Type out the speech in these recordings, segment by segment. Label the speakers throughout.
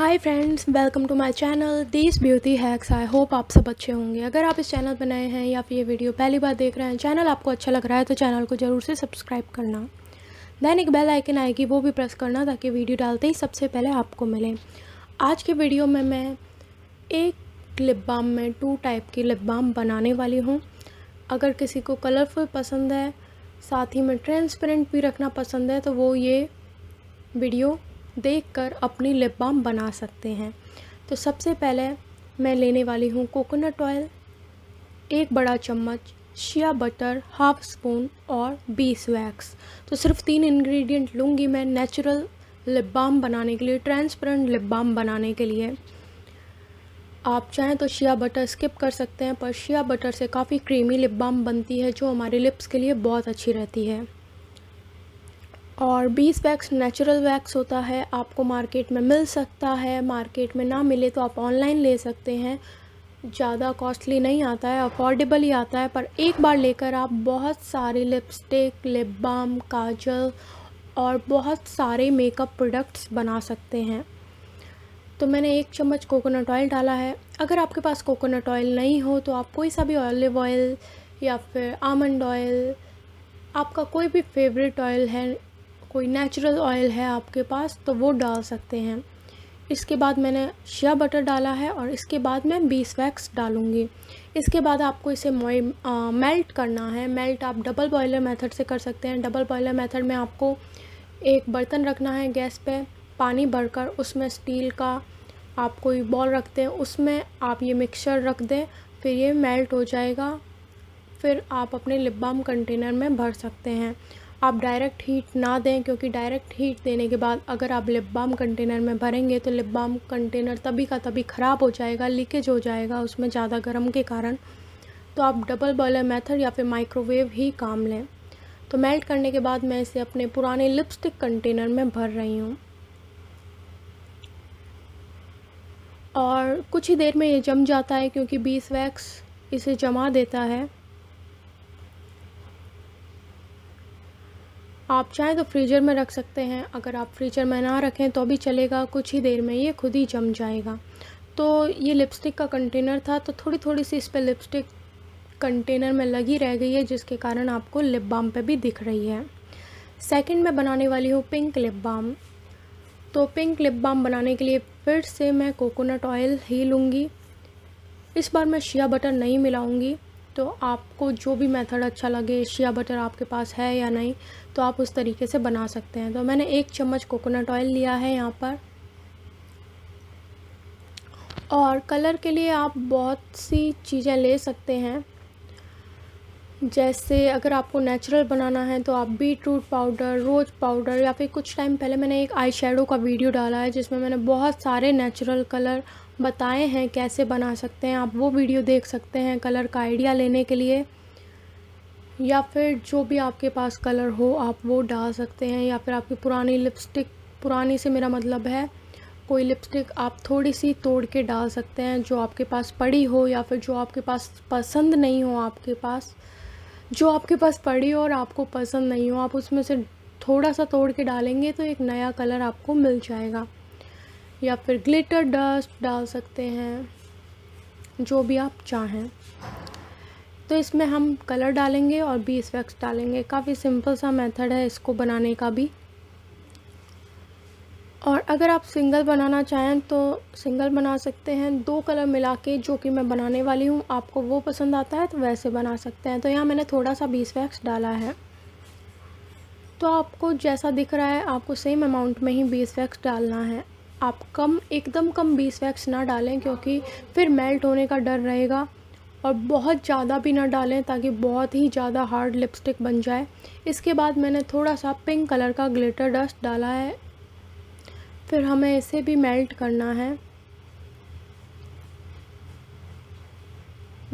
Speaker 1: hi friends welcome to my channel this beauty hacks I hope आप सब अच्छे होंगे अगर आप इस चैनल पर नए हैं या फिर ये वीडियो पहली बार देख रहे हैं चैनल आपको अच्छा लग रहा है तो चैनल को ज़रूर से सब्सक्राइब करना देन एक बेल आइकन आएगी वो भी प्रेस करना ताकि वीडियो डालते ही सबसे पहले आपको मिले आज के वीडियो में मैं एक लिप बाम में टू टाइप की लिप बाम बनाने वाली हूँ अगर किसी को कलरफुल पसंद है साथ ही में ट्रांसपेरेंट भी रखना पसंद है तो वो ये वीडियो देखकर अपनी लिप बाम बना सकते हैं तो सबसे पहले मैं लेने वाली हूँ कोकोनट ऑयल एक बड़ा चम्मच शिया बटर हाफ स्पून और बीस वैक्स तो सिर्फ तीन इंग्रेडिएंट लूँगी मैं नेचुरल लिप बाम बनाने के लिए ट्रांसपेरेंट लिप बाम बनाने के लिए आप चाहें तो शिया बटर स्किप कर सकते हैं पर शिया बटर से काफ़ी क्रीमी लिप बाम बनती है जो हमारे लिप्स के लिए बहुत अच्छी रहती है और बीस वैक्स नेचुरल वैक्स होता है आपको मार्केट में मिल सकता है मार्केट में ना मिले तो आप ऑनलाइन ले सकते हैं ज़्यादा कॉस्टली नहीं आता है अफोर्डेबल ही आता है पर एक बार लेकर आप बहुत सारे लिपस्टिक लिप बाम काजल और बहुत सारे मेकअप प्रोडक्ट्स बना सकते हैं तो मैंने एक चम्मच कोकोनट ऑयल डाला है अगर आपके पास कोकोनट ऑयल नहीं हो तो आप कोई सा भी ऑलिव ऑयल या फिर आमंड ऑयल आपका कोई भी फेवरेट ऑयल है कोई नेचुरल ऑयल है आपके पास तो वो डाल सकते हैं इसके बाद मैंने शिया बटर डाला है और इसके बाद मैं बीस वैक्स डालूँगी इसके बाद आपको इसे मोई मेल्ट करना है मेल्ट आप डबल बॉयलर मेथड से कर सकते हैं डबल बॉयलर मेथड में आपको एक बर्तन रखना है गैस पे पानी भरकर उसमें स्टील का आप कोई बॉल रखते हैं उसमें आप ये मिक्सचर रख दें फिर ये मेल्ट हो जाएगा फिर आप अपने लिप बाम कंटेनर में भर सकते हैं आप डायरेक्ट हीट ना दें क्योंकि डायरेक्ट हीट देने के बाद अगर आप लिप बाम कंटेनर में भरेंगे तो लिप बाम कंटेनर तभी का तभी ख़राब हो जाएगा लीकेज हो जाएगा उसमें ज़्यादा गर्म के कारण तो आप डबल बॉयलर मेथड या फिर माइक्रोवेव ही काम लें तो मेल्ट करने के बाद मैं इसे अपने पुराने लिपस्टिक कंटेनर में भर रही हूँ और कुछ ही देर में ये जम जाता है क्योंकि बीस वैक्स इसे जमा देता है आप चाहें तो फ्रीजर में रख सकते हैं अगर आप फ्रीजर में ना रखें तो भी चलेगा कुछ ही देर में ये खुद ही जम जाएगा तो ये लिपस्टिक का कंटेनर था तो थोड़ी थोड़ी सी इस पर लिपस्टिक कंटेनर में लगी रह गई है जिसके कारण आपको लिप बाम पर भी दिख रही है सेकेंड मैं बनाने वाली हूँ पिंक लिप बाम तो पिंक लिप बाम बनाने के लिए फिर से मैं कोकोनट ऑयल ही लूँगी इस बार मैं शिया बटर नहीं मिलाऊँगी तो आपको जो भी मेथड अच्छा लगे शिया बटर आपके पास है या नहीं तो आप उस तरीके से बना सकते हैं तो मैंने एक चम्मच कोकोनट ऑयल लिया है यहाँ पर और कलर के लिए आप बहुत सी चीज़ें ले सकते हैं जैसे अगर आपको नेचुरल बनाना है तो आप beetroot powder rose powder या फिर कुछ टाइम पहले मैंने एक आई शेडो का वीडियो डाला है जिसमें मैंने बहुत सारे नेचुरल कलर बताए हैं कैसे बना सकते हैं आप वो वीडियो देख सकते हैं कलर का आइडिया लेने के लिए या फिर जो भी आपके पास कलर हो आप वो डाल सकते हैं या फिर आपकी पुरानी लिपस्टिक पुरानी से मेरा मतलब है कोई लिपस्टिक आप थोड़ी सी तोड़ के डाल सकते हैं जो आपके पास पड़ी हो या फिर जो आपके पास पसंद नहीं हो आपके पास जो आपके पास पड़ी हो और आपको पसंद नहीं हो आप उसमें से थोड़ा सा तोड़ के डालेंगे तो एक नया कलर आपको मिल जाएगा या फिर ग्लिटर डस्ट डाल सकते हैं जो भी आप चाहें तो इसमें हम कलर डालेंगे और बीस वैक्स डालेंगे काफ़ी सिंपल सा मेथड है इसको बनाने का भी और अगर आप सिंगल बनाना चाहें तो सिंगल बना सकते हैं दो कलर मिला के जो कि मैं बनाने वाली हूँ आपको वो पसंद आता है तो वैसे बना सकते हैं तो यहाँ मैंने थोड़ा सा बीस वैक्स डाला है तो आपको जैसा दिख रहा है आपको सेम अमाउंट में ही बीस वैक्स डालना है आप कम एकदम कम बीस वैक्स ना डालें क्योंकि फिर मेल्ट होने का डर रहेगा और बहुत ज़्यादा भी ना डालें ताकि बहुत ही ज़्यादा हार्ड लिपस्टिक बन जाए इसके बाद मैंने थोड़ा सा पिंक कलर का ग्लिटर डस्ट डाला है फिर हमें इसे भी मेल्ट करना है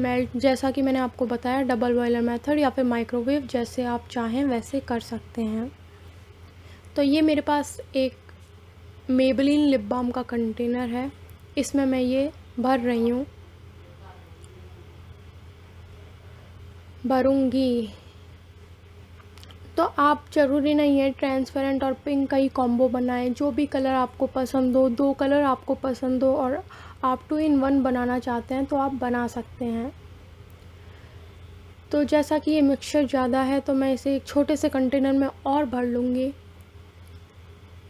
Speaker 1: मेल्ट जैसा कि मैंने आपको बताया डबल बॉयलर मेथड या फिर माइक्रोवेव जैसे आप चाहें वैसे कर सकते हैं तो ये मेरे पास एक मेबलिन लिप बाम का कंटेनर है इसमें मैं ये भर रही हूँ भरूँगी तो आप ज़रूरी नहीं है ट्रांसपेरेंट और पिंक का ही कॉम्बो बनाएं जो भी कलर आपको पसंद हो दो कलर आपको पसंद हो और आप टू इन वन बनाना चाहते हैं तो आप बना सकते हैं तो जैसा कि ये मिक्सचर ज़्यादा है तो मैं इसे एक छोटे से कंटेनर में और भर लूँगी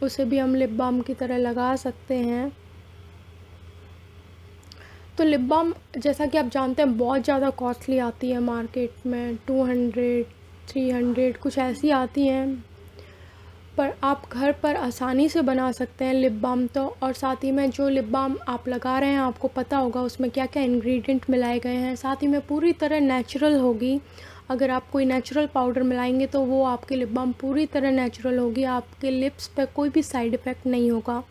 Speaker 1: उसे भी हम लिप बाम की तरह लगा सकते हैं तो लिप बाम जैसा कि आप जानते हैं बहुत ज़्यादा कॉस्टली आती है मार्केट में टू हंड्रेड थ्री हंड्रेड कुछ ऐसी आती हैं पर आप घर पर आसानी से बना सकते हैं लिप बाम तो और साथ ही में जो लिप बाम आप लगा रहे हैं आपको पता होगा उसमें क्या क्या इंग्रेडिएंट मिलाए गए हैं साथ ही में पूरी तरह नेचुरल होगी अगर आप कोई नेचुरल पाउडर मिलाएंगे तो वो आपके लिप बाम पूरी तरह नेचुरल होगी आपके लिप्स पर कोई भी साइड इफ़ेक्ट नहीं होगा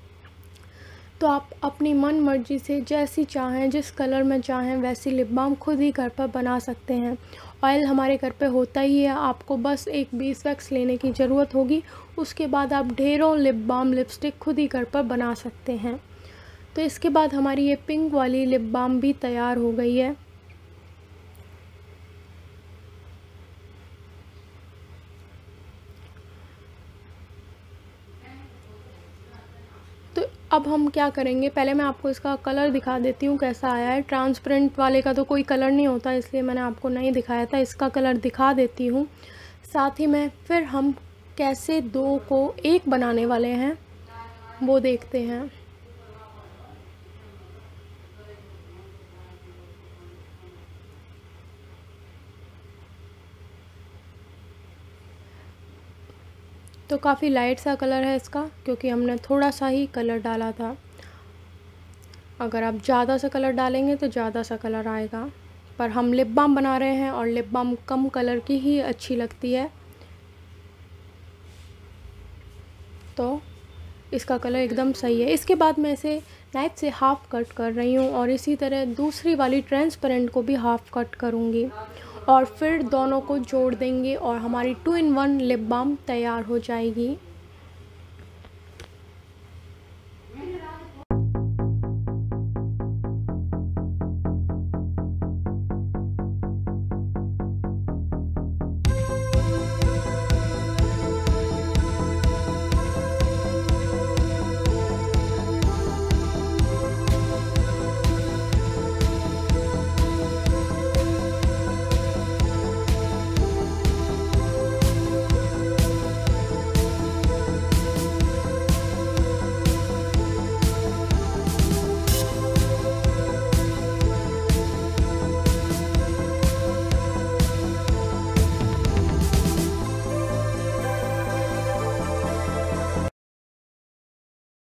Speaker 1: तो आप अपनी मन मर्जी से जैसी चाहें जिस कलर में चाहें वैसी लिप बाम खुद ही घर पर बना सकते हैं ऑयल हमारे घर पे होता ही है आपको बस एक बीस वैक्स लेने की ज़रूरत होगी उसके बाद आप ढेरों लिप बाम लिपस्टिक खुद ही घर पर बना सकते हैं तो इसके बाद हमारी ये पिंक वाली लिप बाम भी तैयार हो गई है अब हम क्या करेंगे पहले मैं आपको इसका कलर दिखा देती हूँ कैसा आया है ट्रांसपेरेंट वाले का तो कोई कलर नहीं होता इसलिए मैंने आपको नहीं दिखाया था इसका कलर दिखा देती हूँ साथ ही मैं फिर हम कैसे दो को एक बनाने वाले हैं वो देखते हैं तो काफ़ी लाइट सा कलर है इसका क्योंकि हमने थोड़ा सा ही कलर डाला था अगर आप ज़्यादा सा कलर डालेंगे तो ज़्यादा सा कलर आएगा पर हम लिप बाम बना रहे हैं और लिप बाम कम कलर की ही अच्छी लगती है तो इसका कलर एकदम सही है इसके बाद मैं इसे नाइफ से हाफ़ कट कर रही हूँ और इसी तरह दूसरी वाली ट्रांसपेरेंट को भी हाफ़ कट करूँगी और फिर दोनों को जोड़ देंगे और हमारी two in one lip balm तैयार हो जाएगी